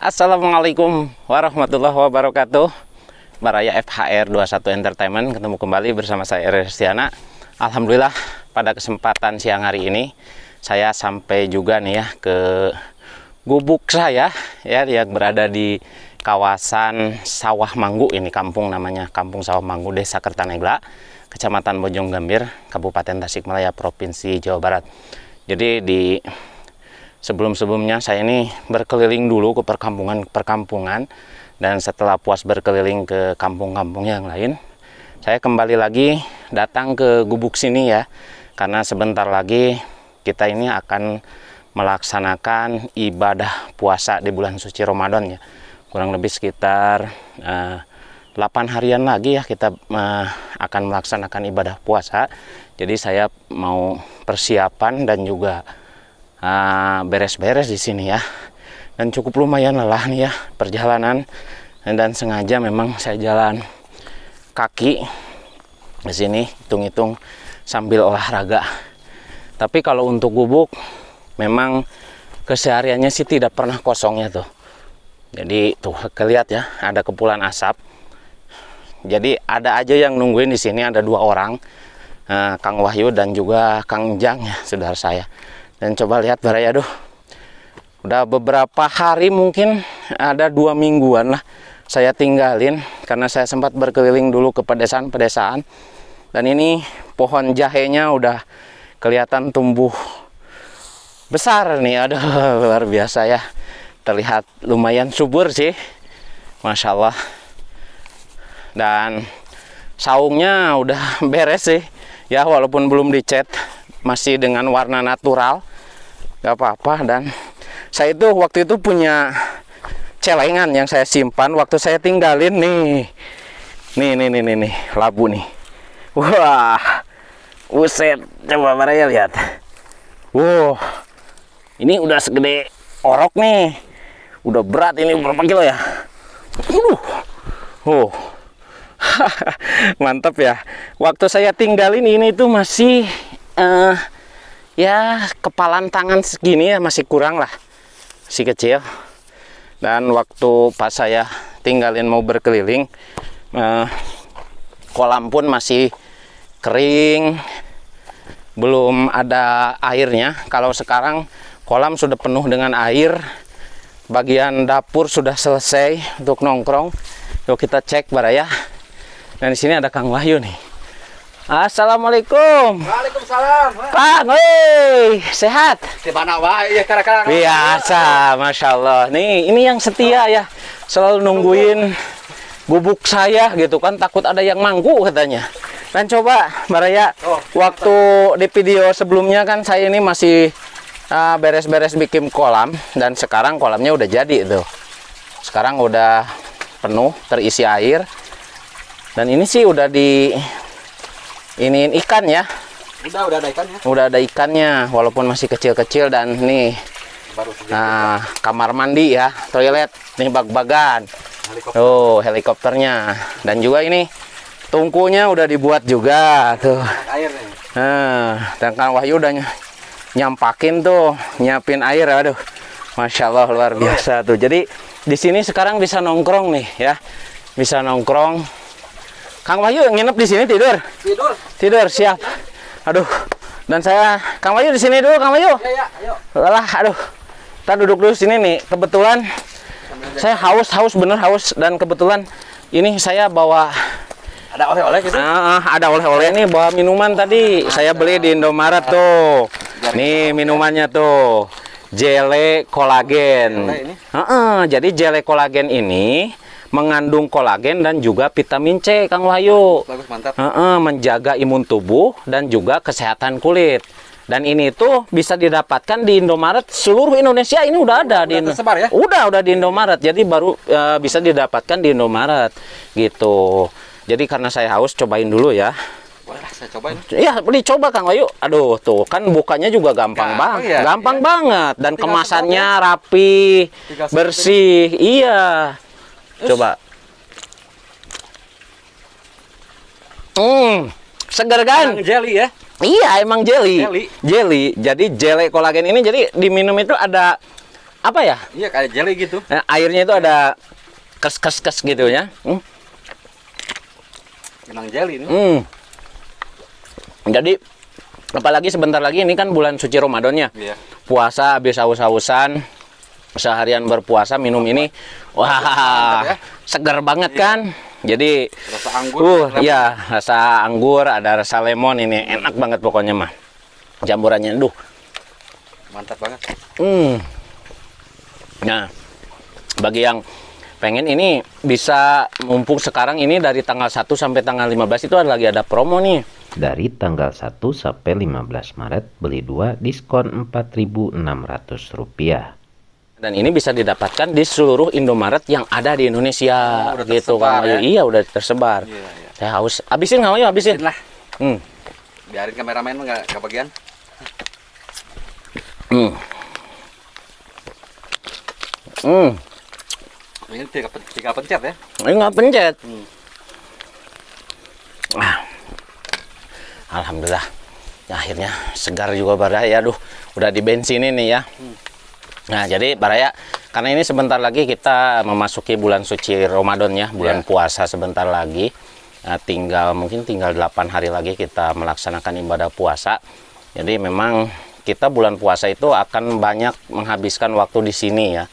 Assalamualaikum warahmatullahi wabarakatuh Baraya FHR 21 Entertainment Ketemu kembali bersama saya Restiana Alhamdulillah pada kesempatan siang hari ini Saya sampai juga nih ya ke gubuk saya ya Yang berada di kawasan Sawah Manggu Ini kampung namanya Kampung Sawah Manggu Desa Kertanegla Kecamatan Bojong Gambir Kabupaten Tasikmalaya Provinsi Jawa Barat Jadi di sebelum-sebelumnya saya ini berkeliling dulu ke perkampungan-perkampungan dan setelah puas berkeliling ke kampung-kampung yang lain saya kembali lagi datang ke gubuk sini ya karena sebentar lagi kita ini akan melaksanakan ibadah puasa di bulan suci Ramadan ya kurang lebih sekitar uh, eh, 8 harian lagi ya kita uh, akan melaksanakan ibadah puasa jadi saya mau persiapan dan juga Ah, beres-beres uh, di sini ya. Dan cukup lumayan lelah nih ya perjalanan dan sengaja memang saya jalan kaki di sini hitung-hitung sambil olahraga. Tapi kalau untuk gubuk memang kesehariannya sih tidak pernah kosongnya tuh. Jadi tuh kelihat ya ada kepulan asap. Jadi ada aja yang nungguin di sini ada dua orang, eh, Kang Wahyu dan juga Kang Jang ya saudara saya dan coba lihat baraya aduh udah beberapa hari mungkin ada dua mingguan lah saya tinggalin karena saya sempat berkeliling dulu ke pedesaan-pedesaan dan ini pohon jahenya udah kelihatan tumbuh besar nih aduh luar biasa ya terlihat lumayan subur sih Masya Allah dan saungnya udah beres sih ya walaupun belum dicet masih dengan warna natural nggak apa-apa dan saya itu waktu itu punya celengan yang saya simpan waktu saya tinggalin nih nih nih nih nih, nih labu nih wah uset coba mereka lihat wow ini udah segede orok nih udah berat ini berapa kilo ya uh oh mantap ya waktu saya tinggalin ini itu masih uh, ya kepalan tangan segini ya masih kurang lah si kecil dan waktu pas saya tinggalin mau berkeliling eh, kolam pun masih kering belum ada airnya kalau sekarang kolam sudah penuh dengan air bagian dapur sudah selesai untuk nongkrong yuk kita cek baraya dan di sini ada Kang Wahyu nih Assalamualaikum. Waalaikumsalam. Kang, woi, sehat? Di mana wae ya kadang-kadang. Biasa, Masya Allah. Nih, ini yang setia oh. ya. Selalu nungguin bubuk saya gitu kan takut ada yang manggu katanya. Dan coba Maraya, oh, waktu di video sebelumnya kan saya ini masih ah, beres-beres uh, bikin kolam dan sekarang kolamnya udah jadi itu. Sekarang udah penuh terisi air. Dan ini sih udah di ini ikan ya. Udah udah ada ikannya. Udah ada ikannya walaupun masih kecil-kecil dan nih Baru nah kita. kamar mandi ya toilet nih bag-bagan. Helikopter. Oh helikopternya dan juga ini tungkunya udah dibuat juga tuh. Air nih. Nah, dan kan Wahyu udah nyampakin tuh nyiapin air aduh. Masya Allah luar ya? biasa tuh. Jadi di sini sekarang bisa nongkrong nih ya, bisa nongkrong Kang Wahyu nginep di sini tidur. Tidur. Tidur, siap. Aduh. Dan saya Kang Wahyu di sini dulu, Kang Wahyu. Iya, ya, ayo. aduh. Kita duduk dulu sini nih. Kebetulan saya haus, haus bener haus dan kebetulan ini saya bawa ada oleh-oleh gitu? Uh, ada oleh-oleh nih bawa minuman tadi. Ada. Saya beli di Indomaret tuh. Jari nih minumannya tuh. Jelly kolagen. Jele ini? Uh -uh, jadi jelly kolagen ini mengandung kolagen dan juga vitamin C Kang Wahyu bagus mantap e -e, menjaga imun tubuh dan juga kesehatan kulit dan ini tuh bisa didapatkan di Indomaret seluruh Indonesia ini udah ada udah di tersebar ya udah udah di Indomaret jadi baru e, bisa didapatkan di Indomaret gitu jadi karena saya haus cobain dulu ya boleh saya cobain. Iya, coba Kang Wayu. Aduh, tuh kan bukanya juga gampang, gampang banget. Ya? Gampang ya. banget dan Tinggal kemasannya rapi, bersih. Iya. Coba. Hmm, segar kan? Emang jelly ya? Iya, emang jelly. Jelly. jelly. Jadi jelly kolagen ini jadi diminum itu ada apa ya? Iya, kayak jelly gitu. Nah, airnya itu ada kes-kes-kes gitu ya. Hmm. Emang jelly ini. Hmm. Jadi apalagi sebentar lagi ini kan bulan suci Ramadannya. Iya. Puasa habis haus-hausan seharian berpuasa minum ini wah segar banget iya. kan jadi rasa anggur uh ya rasa anggur ada rasa lemon ini enak banget pokoknya mah jamurannya duh mantap banget hmm nah bagi yang pengen ini bisa mumpung sekarang ini dari tanggal 1 sampai tanggal 15 itu ada lagi ada promo nih dari tanggal 1 sampai 15 Maret beli dua diskon 4.600 rupiah dan ini bisa didapatkan di seluruh Indomaret yang ada di Indonesia. Oh, udah gitu, kan Ya? Iya, iya, udah tersebar. Iya, iya. Saya haus. Habisin kamu Wayu, habisin. lah. Hmm. Biarin kameramen nggak kebagian. Hmm. Hmm. Ini tiga, tiga pencet ya? Ini nggak pencet. Hmm. Ah. Alhamdulillah. Ya, akhirnya segar juga baraya. Ya, aduh, udah di bensin ini ya. Hmm. Nah, jadi Pak Raya, karena ini sebentar lagi kita memasuki bulan suci Ramadan ya, bulan yeah. puasa sebentar lagi. Nah, tinggal mungkin tinggal 8 hari lagi kita melaksanakan ibadah puasa. Jadi memang kita bulan puasa itu akan banyak menghabiskan waktu di sini ya.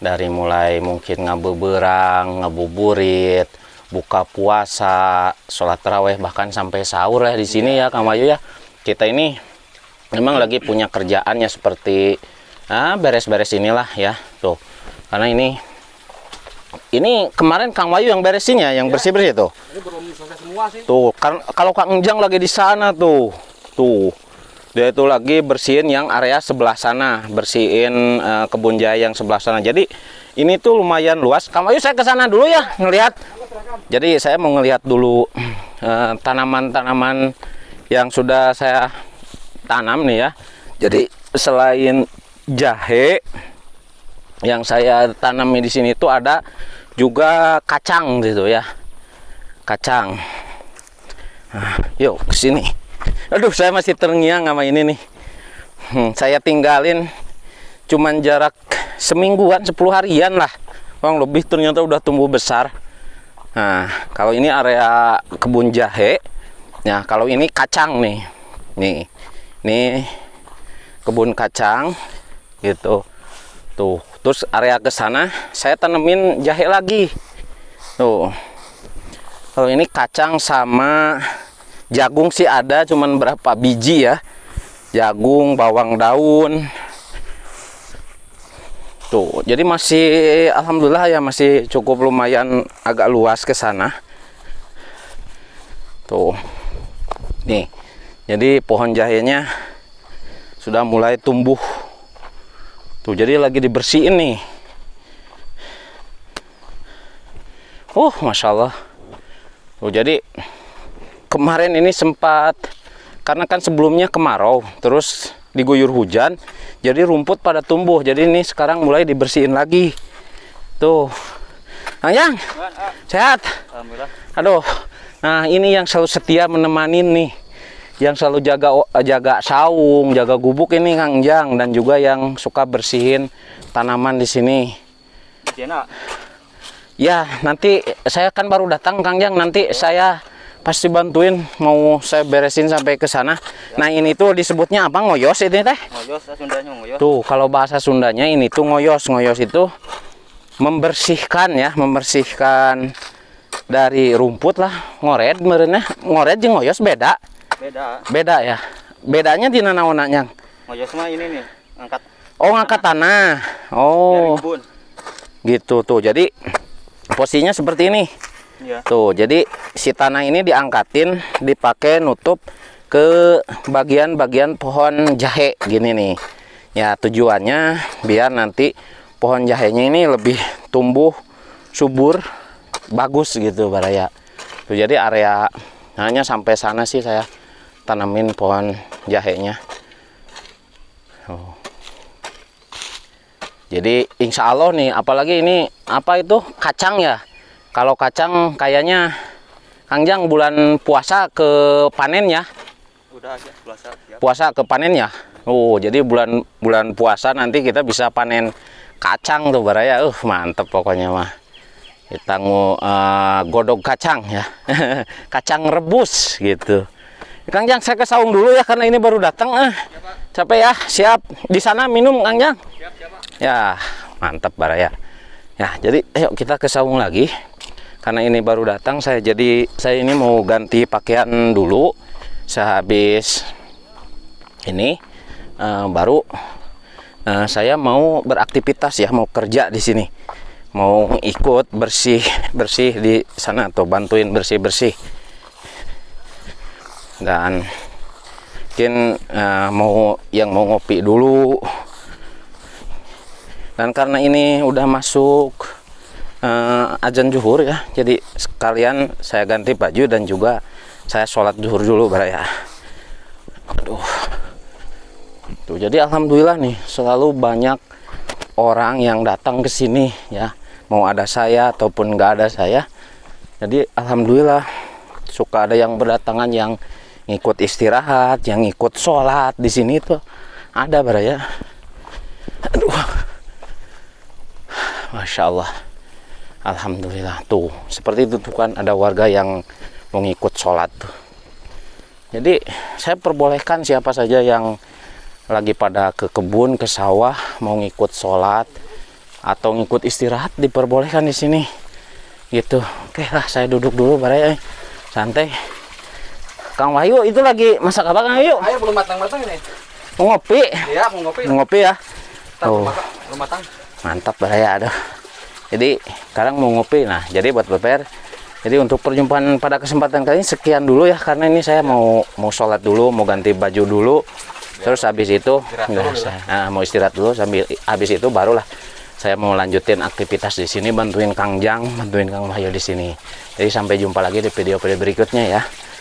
Dari mulai mungkin ngabeberang, ngebuburit buka puasa, sholat terawih, bahkan sampai sahur ya di sini yeah. ya Kang Wayu ya. Kita ini memang lagi punya kerjaannya seperti nah beres-beres inilah ya tuh karena ini ini kemarin Kang Wayu yang beresinnya yang iya. bersih-bersih tuh tuh kan kalau Kang Enjang lagi di sana tuh tuh dia itu lagi bersihin yang area sebelah sana bersihin uh, kebun jaya yang sebelah sana jadi ini tuh lumayan luas Kang Wayu saya ke sana dulu ya ngelihat jadi saya mau ngelihat dulu eh, tanaman-tanaman uh, yang sudah saya tanam nih ya jadi selain jahe yang saya tanam di sini itu ada juga kacang gitu ya kacang nah, yuk kesini aduh saya masih terngiang sama ini nih hmm, saya tinggalin cuman jarak semingguan 10 harian lah Bang lebih ternyata udah tumbuh besar nah kalau ini area kebun jahe nah kalau ini kacang nih nih nih kebun kacang gitu tuh terus area ke sana saya tanemin jahe lagi tuh kalau ini kacang sama jagung sih ada cuman berapa biji ya jagung bawang daun tuh jadi masih alhamdulillah ya masih cukup lumayan agak luas ke sana tuh nih jadi pohon jahenya sudah mulai tumbuh Tuh, jadi lagi dibersihin nih. Oh, masya Allah. Tuh, jadi kemarin ini sempat karena kan sebelumnya kemarau, terus diguyur hujan, jadi rumput pada tumbuh. Jadi ini sekarang mulai dibersihin lagi. Tuh, nah, yang ah. sehat. Alhamdulillah. Aduh, nah ini yang selalu setia menemani nih yang selalu jaga eh, jaga saung, jaga gubuk ini Kang Jang dan juga yang suka bersihin tanaman di sini. Ya, nanti saya kan baru datang Kang Jang, nanti oh. saya pasti bantuin mau saya beresin sampai ke sana. Ya. Nah, ini tuh disebutnya apa? Ngoyos ini teh? Ngoyos, Sundanya ngoyos. Tuh, kalau bahasa Sundanya ini tuh ngoyos. Ngoyos itu membersihkan ya, membersihkan dari rumput lah ngored merenah, ngored jeung ngoyos beda Beda. Beda ya. Bedanya di nanaon yang? Oh, iya, ini nih, angkat Oh, angkat tanah. Oh. Gitu tuh. Jadi posisinya seperti ini. Ya. Tuh, jadi si tanah ini diangkatin, dipakai nutup ke bagian-bagian pohon jahe gini nih. Ya, tujuannya biar nanti pohon jahenya ini lebih tumbuh subur bagus gitu baraya. Tuh jadi area hanya sampai sana sih saya tanamin pohon jahenya oh. jadi insya Allah nih apalagi ini apa itu kacang ya kalau kacang kayaknya Kang bulan puasa ke panen ya udah aja ya, puasa ya. puasa ke panen ya oh jadi bulan bulan puasa nanti kita bisa panen kacang tuh baraya uh mantep pokoknya mah kita mau uh, eh, godok kacang ya kacang rebus gitu Kang Jang saya ke saung dulu ya karena ini baru datang ah. Ya, Capek ya, siap. Di sana minum Kang Jang. Siap, Ya, mantap Baraya. Ya, jadi ayo kita ke saung lagi. Karena ini baru datang saya jadi saya ini mau ganti pakaian dulu sehabis ini uh, baru uh, saya mau beraktivitas ya, mau kerja di sini. Mau ikut bersih-bersih di sana atau bantuin bersih-bersih dan mungkin uh, mau yang mau ngopi dulu dan karena ini udah masuk uh, eh, ajan juhur ya jadi sekalian saya ganti baju dan juga saya sholat zuhur dulu baraya aduh tuh jadi alhamdulillah nih selalu banyak orang yang datang ke sini ya mau ada saya ataupun nggak ada saya jadi alhamdulillah suka ada yang berdatangan yang ngikut istirahat, yang ikut sholat di sini tuh ada baraya. ya. Aduh. Masya Allah. Alhamdulillah tuh seperti itu tuh kan ada warga yang mengikut sholat tuh. Jadi saya perbolehkan siapa saja yang lagi pada ke kebun, ke sawah mau ngikut sholat atau ngikut istirahat diperbolehkan di sini gitu oke lah saya duduk dulu bareng ya. santai Kang Wahyu itu lagi masak apa Kang Wahyu? Ayo belum matang-matang ini. Mau ngopi? Iya, mau ngopi. Mau ngopi ya. Tuh. oh. Belum matang. Mantap lah ya, aduh. Jadi sekarang mau ngopi. Nah, jadi buat BPR jadi untuk perjumpaan pada kesempatan kali ini sekian dulu ya karena ini saya mau mau sholat dulu, mau ganti baju dulu. Ya. Terus habis itu enggak, dulu, saya, nah, mau istirahat dulu sambil habis itu barulah saya mau lanjutin aktivitas di sini bantuin Kang Jang, bantuin Kang Wahyu di sini. Jadi sampai jumpa lagi di video-video berikutnya ya.